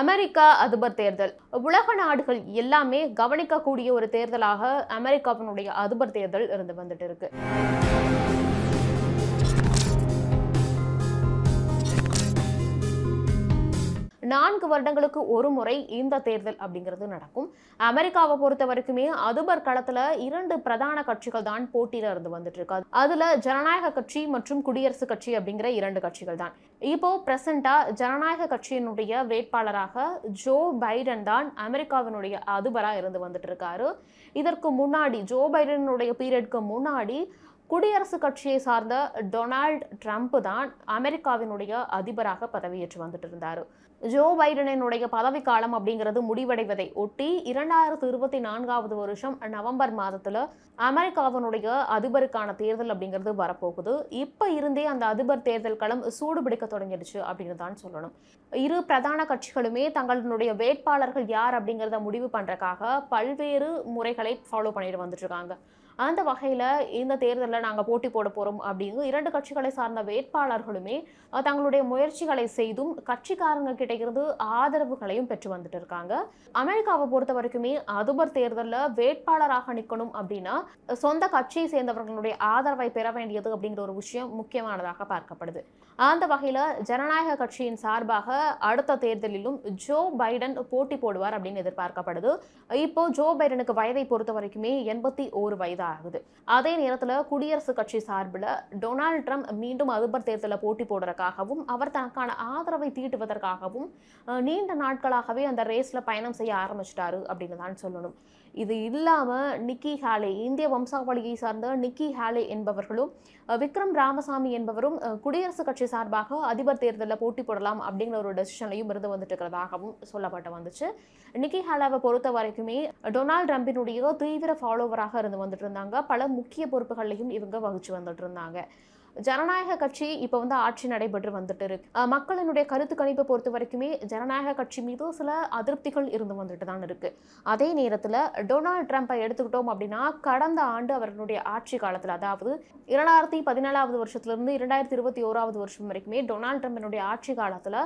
America அதிபர் தேர்தல் உலக நாடுகள் எல்லாமே கவனிக்கக்கூடிய ஒரு தேர்தலாக அமெரிக்காவினுடைய அதிபர் தேர்தல் இருந்து வந்துட்டு இருக்கு நான்கு வருடங்களுக்கு ஒரு முறை இந்த தேர்தல் அப்படிங்கிறது நடக்கும் அமெரிக்காவை பொறுத்த வரைக்குமே அதுபர் களத்துல இரண்டு பிரதான கட்சிகள் தான் போட்டியில இருந்து வந்துட்டு இருக்கு அதுல ஜனநாயக கட்சி மற்றும் குடியரசு கட்சி அப்படிங்கிற இரண்டு கட்சிகள் தான் இப்போ பிரசண்டா ஜனநாயக கட்சியினுடைய வேட்பாளராக ஜோ பைடன் தான் அமெரிக்காவினுடைய அதுபரா இருந்து வந்துட்டு இருக்காரு இதற்கு முன்னாடி ஜோ பைடனுடைய பீரியட்க்கு முன்னாடி குடியரசுக் கட்சியை சார்ந்த டொனால்ட் ட்ரம்ப் தான் அமெரிக்காவினுடைய அதிபராக பதவியேற்று வந்துட்டு இருந்தார் ஜோ பைடனினுடைய பதவிக்காலம் அப்படிங்கிறது முடிவடைவதை ஒட்டி இரண்டாயிரத்து இருபத்தி நான்காவது வருஷம் நவம்பர் மாதத்தில் அமெரிக்காவினுடைய அதிபருக்கான தேர்தல் அப்படிங்கிறது வரப்போகுது இப்போ இருந்தே அந்த அதிபர் தேர்தல் களம் சூடுபிடிக்க தொடங்கிடுச்சு அப்படின்னு தான் சொல்லணும் இரு பிரதான கட்சிகளுமே தங்களுடைய வேட்பாளர்கள் யார் அப்படிங்கிறத முடிவு பண்ணுறக்காக பல்வேறு முறைகளை ஃபாலோ பண்ணிட்டு வந்துட்டு இருக்காங்க அந்த வகையில் இந்த தேர்தலில் நாங்கள் போட்டி போட போகிறோம் அப்படின்னு இரண்டு கட்சிகளை சார்ந்த வேட்பாளர்களுமே தங்களுடைய முயற்சிகளை செய்தும் கட்சிக்காரங்க கிடைக்கிறது ஆதரவுகளையும் பெற்று வந்துட்டு இருக்காங்க அமெரிக்காவை பொறுத்த வரைக்குமே அதுபர் தேர்தலில் வேட்பாளராக நிற்கணும் அப்படின்னா சொந்த கட்சியை சேர்ந்தவர்களுடைய ஆதரவை பெற வேண்டியது அப்படிங்கிற ஒரு விஷயம் முக்கியமானதாக பார்க்கப்படுது அந்த வகையில் ஜனநாயக கட்சியின் சார்பாக அடுத்த தேர்தலிலும் ஜோ பைடன் போட்டி போடுவார் அப்படின்னு எதிர்பார்க்கப்படுது இப்போ ஜோ பைடனுக்கு வயதை பொறுத்த வரைக்குமே எண்பத்தி ஓரு வயது ஆகுது அதே நேரத்தில் குடியரசு கட்சி சார்பில் டொனால்டு ட்ரம்ப் மீண்டும் அதிபர் தேர்தலில் போட்டி போடுறதுக்காகவும் அவர் தனக்கான ஆதரவை தீட்டுவதற்காகவும் நீண்ட நாட்களாகவே அந்த ரேஸில் பயணம் செய்ய ஆரம்பிச்சிட்டாரு அப்படின்னு தான் சொல்லணும் இது இல்லாமல் நிக்கி ஹாலே இந்திய வம்சாவளியை சார்ந்த நிக்கி ஹாலே என்பவர்களும் விக்ரம் ராமசாமி என்பவரும் குடியரசுக் கட்சி சார்பாக அதிபர் தேர்தலில் போட்டி போடலாம் அப்படிங்கிற ஒரு டெசிஷன்லையும் இருந்து வந்துட்டு இருக்கிறதாகவும் சொல்லப்பட்டு வந்துச்சு நிக்கி ஹாலாவை பொறுத்த வரைக்குமே டொனால்ட் ட்ரம்பினுடைய தீவிர ஃபாலோவராக இருந்து வந்துட்டு வந்தாங்க பல முக்கிய பொறுப்புகளையும் இவங்க வகிச்சு வந்துட்டு இருந்தாங்க ஜனநாயக கட்சி இப்போ வந்து ஆட்சி நடைபெற்று வந்துட்டு இருக்கு மக்களினுடைய கருத்து கணிப்பை பொறுத்த வரைக்குமே ஜனநாயக கட்சி மீது சில அதிருப்திகள் இருந்து வந்துட்டு தான் இருக்கு அதே நேரத்தில் டொனால்ட் ட்ரம்ப்பை எடுத்துக்கிட்டோம் அப்படின்னா கடந்த ஆண்டு அவர்களுடைய ஆட்சி காலத்தில் அதாவது இரண்டாயிரத்தி பதினேழாவது வருஷத்துலேருந்து இரண்டாயிரத்தி இருபத்தி ஓராவது வருஷம் வரைக்குமே டொனால்ட் ட்ரம்பினுடைய ஆட்சி காலத்தில்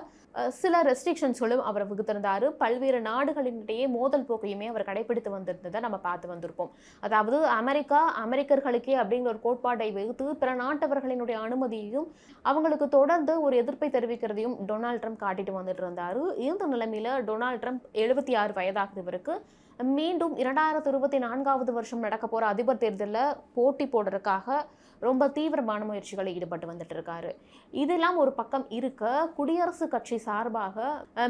சில ரெஸ்ட்ரிக்ஷன்ஸ்களும் அவர் விகுத்திருந்தார் பல்வேறு நாடுகளினிடையே மோதல் போக்கையுமே அவர் கடைபிடித்து வந்திருந்ததை நம்ம பார்த்து வந்திருப்போம் அதாவது அமெரிக்கா அமெரிக்கர்களுக்கே அப்படிங்கிற ஒரு கோட்பாட்டை வகுத்து பிற நாட்டவர்களின் பிளேனுடைய அனுமதியையும் அவங்களுக்கு தொடர்ந்து ஒரு எதிர்ப்பை தெரிவிக்கிறதையும் டொனால்ட் ட்ரம்ப் காட்டிட்டு வந்துட்டு இருந்தார் இந்த நிலைமையில் டொனால்ட் ட்ரம்ப் எழுபத்தி ஆறு வயதாகுது இவருக்கு மீண்டும் இரண்டாயிரத்து இருபத்தி நான்காவது வருஷம் நடக்க போகிற அதிபர் தேர்தலில் போட்டி போடுறதுக்காக ரொம்ப தீவிரமான முயற்சிகளை ஈடுபட்டு வந்துட்டு இருக்காரு இதெல்லாம் ஒரு பக்கம் இருக்க குடியரசு கட்சி சார்பாக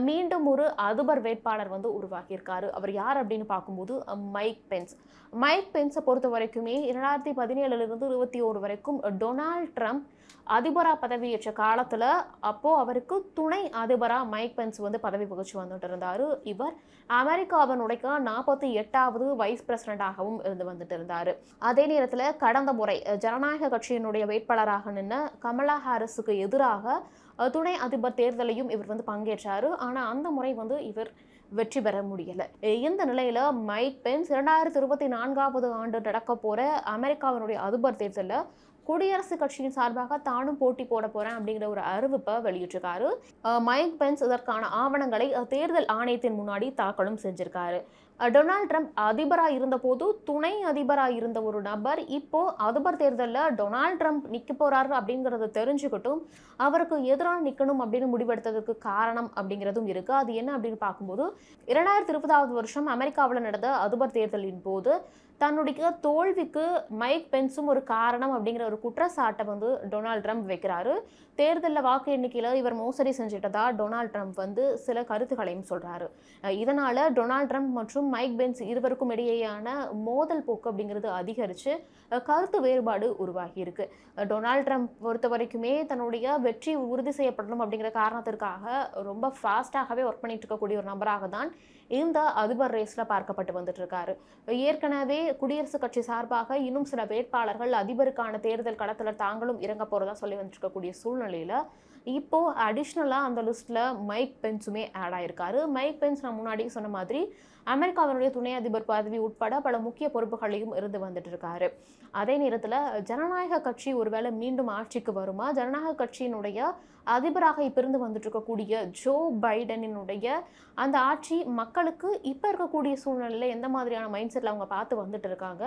மீண்டும் ஒரு அதிபர் வேட்பாளர் வந்து உருவாகியிருக்காரு அவர் யார் அப்படின்னு பார்க்கும்போது மைக் பென்ஸ் மைக் பென்ஸை பொறுத்த வரைக்குமே இரண்டாயிரத்தி பதினேழுலேருந்து இருபத்தி ஓரு வரைக்கும் டொனால்ட் ட்ரம்ப் அதிபராக பதவியேற்ற காலத்தில் அப்போது அவருக்கு துணை அதிபராக மைக் பென்ஸ் வந்து பதவி புகழ்ச்சி வந்துட்டு இருந்தார் இவர் அமெரிக்காவினுடைய நாற்பத்தி எட்டாவது வைஸ் பிரசிடண்டாகவும் இருந்து வந்துட்டு இருந்தார் அதே நேரத்தில் கடந்த முறை ஜனநாயக கட்சியினுடைய வேட்பாளராக நின்று கமலா ஹாரிஸுக்கு எதிராக துணை அதிபர் தேர்தலையும் இவர் வந்து பங்கேற்றார் ஆனால் அந்த முறை வந்து இவர் வெற்றி பெற முடியலை இந்த நிலையில் மைக் பென்ஸ் இரண்டாயிரத்தி இருபத்தி நான்காவது ஆண்டு நடக்க போகிற அமெரிக்காவினுடைய அதிபர் தேர்தலில் குடியரசுக் கட்சியின் சார்பாக தானும் போட்டி போட போகிறேன் அப்படிங்கிற ஒரு அறிவிப்பை வெளியிட்டிருக்காரு மைக் பென்ஸ் இதற்கான ஆவணங்களை தேர்தல் ஆணையத்தின் முன்னாடி தாக்கலும் செஞ்சிருக்காரு டொனால்ட் ட்ரம்ப் அதிபராக இருந்தபோது துணை அதிபராக இருந்த ஒரு நபர் இப்போ அதிபர் தேர்தலில் டொனால்ட் ட்ரம்ப் நிற்க போகிறாரு அப்படிங்கிறத தெரிஞ்சுக்கிட்டும் அவருக்கு எதிராக நிற்கணும் அப்படின்னு முடிவெடுத்ததுக்கு காரணம் அப்படிங்கிறதும் இருக்குது அது என்ன அப்படின்னு பார்க்கும்போது இரண்டாயிரத்தி இருபதாவது வருஷம் அமெரிக்காவில் நடந்த அதிபர் தேர்தலின் போது தன்னுடைய தோல்விக்கு மைக் பென்ஸும் ஒரு காரணம் அப்படிங்கிற ஒரு குற்றச்சாட்டை வந்து டொனால்ட் ட்ரம்ப் வைக்கிறாரு தேர்தலில் வாக்கு எண்ணிக்கையில் இவர் மோசடி செஞ்சுட்டதா டொனால்ட் ட்ரம்ப் வந்து சில கருத்துக்களையும் சொல்கிறாரு இதனால் டொனால்ட் ட்ரம்ப் மற்றும் மைக் பென்ஸ் இருவருக்கும் இடையேயான மோதல் போக்கு அப்படிங்கிறது அதிகரித்து கருத்து வேறுபாடு உருவாகியிருக்கு டொனால்ட் ட்ரம்ப் பொறுத்த வரைக்குமே தன்னுடைய வெற்றி உறுதி செய்யப்படணும் அப்படிங்கிற காரணத்திற்காக ரொம்ப ஃபாஸ்ட்டாகவே ஒர்க் பண்ணிட்டு இருக்கக்கூடிய ஒரு நபராக தான் இந்த அதிபர் ரேஸில் பார்க்கப்பட்டு வந்துட்டு இருக்காரு ஏற்கனவே குடியரசுக் கட்சி சார்பாக இன்னும் சில வேட்பாளர்கள் அதிபருக்கான தேர்தல் களத்தில் தாங்களும் இறங்க போறதா சொல்லி வந்திருக்கக்கூடிய சூழ்நிலையில இப்போது அடிஷ்னலாக அந்த லிஸ்ட்டில் மைக் பென்ஸுமே ஆட் ஆயிருக்காரு மைக் பென்ஸ் நான் முன்னாடி சொன்ன மாதிரி அமெரிக்காவினுடைய துணை அதிபர் பதவி உட்பட பல முக்கிய பொறுப்புகளையும் இருந்து வந்துட்டு இருக்காரு அதே நேரத்தில் ஜனநாயக கட்சி ஒருவேளை மீண்டும் ஆட்சிக்கு வருமா ஜனநாயக கட்சியினுடைய அதிபராக இப்போ இருந்து வந்துட்டு இருக்கக்கூடிய ஜோ பைடனினுடைய அந்த ஆட்சி மக்களுக்கு இப்போ இருக்கக்கூடிய சூழ்நிலையில் எந்த மாதிரியான மைண்ட் செட்டில் அவங்க பார்த்து வந்துட்டு இருக்காங்க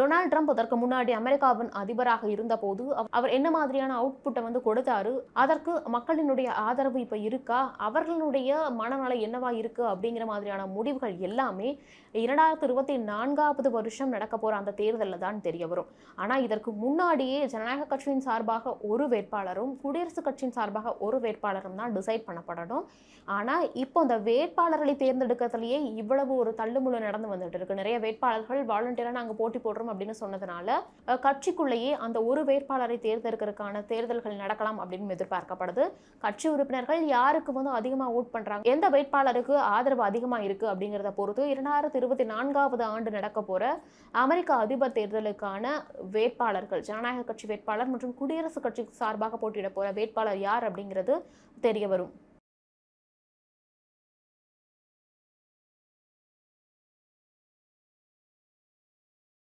டொனால்ட் ட்ரம்ப் அதற்கு முன்னாடி அமெரிக்காவின் அதிபராக இருந்தபோது அவர் என்ன மாதிரியான அவுட்புட்டை வந்து கொடுத்தாரு அதற்கு மக்களினுடைய ஆதரவு இப்போ இருக்கா அவர்களுடைய மனநலம் என்னவா இருக்குது அப்படிங்கிற மாதிரியான முடிவுகள் எல்லாமே இரண்டாயிரத்து இருபத்தி நான்காவது வருஷம் நடக்க போகிற அந்த தேர்தலில் தான் தெரிய வரும் ஆனால் இதற்கு முன்னாடியே ஜனநாயக கட்சியின் சார்பாக ஒரு வேட்பாளரும் குடியரசுக் கட்சியின் சார்பாக ஒரு வேட்பாளரும் தான் டிசைட் பண்ணப்படணும் ஆனால் இப்போ அந்த வேட்பாளர்களை தேர்ந்தெடுக்கிறதுலேயே இவ்வளவு ஒரு தள்ளுமுள்ள நடந்து வந்துட்டு இருக்கு நிறைய வேட்பாளர்கள் வாலண்டியராக நாங்கள் போட்டி போடுறோம் அப்படின்னு சொன்னதுனால கட்சிக்குள்ளேயே அந்த ஒரு வேட்பாளரை தேர்ந்தெடுக்கிறதுக்கான தேர்தல்கள் நடக்கலாம் அப்படின்னு எதிர்பார்க்கப்படும் பார்க்கப்படுது கட்சி உறுப்பினர்கள் யாருக்கு வந்து அதிகமாக ஓட் பண்ணுறாங்க எந்த வேட்பாளருக்கு ஆதரவு அதிகமாக இருக்குது அப்படிங்கிறத பொறுத்து இரண்டாயிரத்தி இருபத்தி நான்காவது ஆண்டு நடக்க போகிற அமெரிக்க அதிபர் தேர்தலுக்கான வேட்பாளர்கள் ஜனநாயக கட்சி வேட்பாளர் மற்றும் குடியரசுக் கட்சி சார்பாக போட்டியிட போகிற வேட்பாளர் யார் அப்படிங்கிறது தெரிய வரும்